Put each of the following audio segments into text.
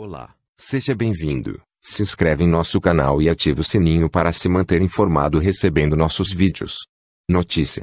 Olá, seja bem-vindo. Se inscreve em nosso canal e ative o sininho para se manter informado recebendo nossos vídeos. Notícia: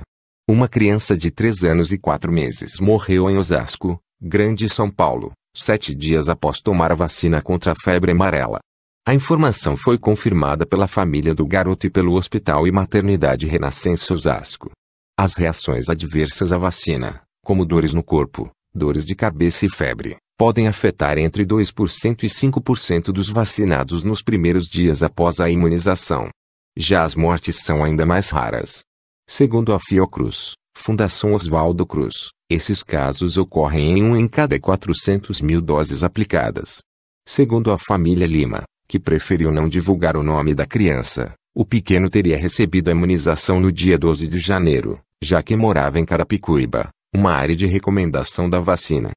Uma criança de 3 anos e 4 meses morreu em Osasco, Grande São Paulo, sete dias após tomar a vacina contra a febre amarela. A informação foi confirmada pela família do garoto e pelo Hospital e Maternidade Renascença Osasco. As reações adversas à vacina, como dores no corpo, dores de cabeça e febre, podem afetar entre 2% e 5% dos vacinados nos primeiros dias após a imunização. Já as mortes são ainda mais raras. Segundo a Fiocruz, Fundação Oswaldo Cruz, esses casos ocorrem em 1 um em cada 400 mil doses aplicadas. Segundo a família Lima, que preferiu não divulgar o nome da criança, o pequeno teria recebido a imunização no dia 12 de janeiro, já que morava em Carapicuíba, uma área de recomendação da vacina.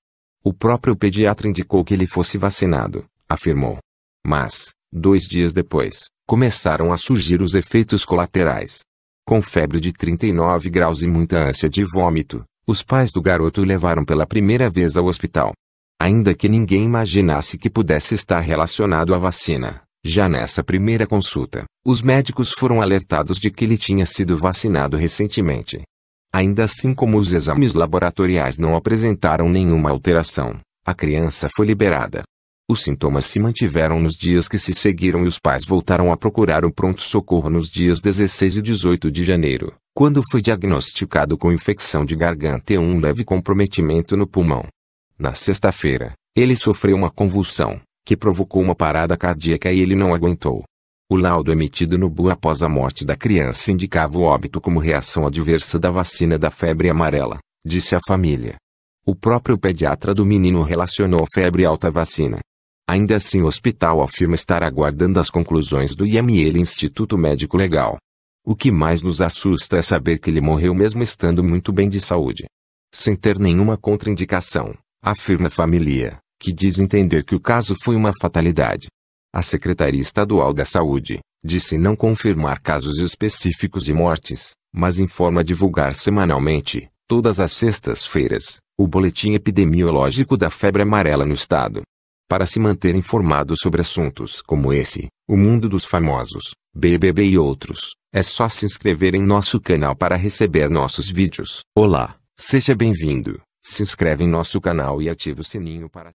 O próprio pediatra indicou que ele fosse vacinado, afirmou. Mas, dois dias depois, começaram a surgir os efeitos colaterais. Com febre de 39 graus e muita ânsia de vômito, os pais do garoto o levaram pela primeira vez ao hospital. Ainda que ninguém imaginasse que pudesse estar relacionado à vacina, já nessa primeira consulta, os médicos foram alertados de que ele tinha sido vacinado recentemente Ainda assim como os exames laboratoriais não apresentaram nenhuma alteração, a criança foi liberada. Os sintomas se mantiveram nos dias que se seguiram e os pais voltaram a procurar o pronto-socorro nos dias 16 e 18 de janeiro, quando foi diagnosticado com infecção de garganta e um leve comprometimento no pulmão. Na sexta-feira, ele sofreu uma convulsão, que provocou uma parada cardíaca e ele não aguentou. O laudo emitido no BU após a morte da criança indicava o óbito como reação adversa da vacina da febre amarela, disse a família. O próprio pediatra do menino relacionou febre alta à vacina. Ainda assim, o hospital afirma estar aguardando as conclusões do IML Instituto Médico Legal. O que mais nos assusta é saber que ele morreu mesmo estando muito bem de saúde. Sem ter nenhuma contraindicação, afirma a família, que diz entender que o caso foi uma fatalidade. A Secretaria Estadual da Saúde disse não confirmar casos específicos de mortes, mas informa divulgar semanalmente, todas as sextas-feiras, o boletim epidemiológico da febre amarela no estado. Para se manter informado sobre assuntos como esse, o mundo dos famosos, BBB e outros, é só se inscrever em nosso canal para receber nossos vídeos. Olá, seja bem-vindo. Se inscreve em nosso canal e ativa o sininho para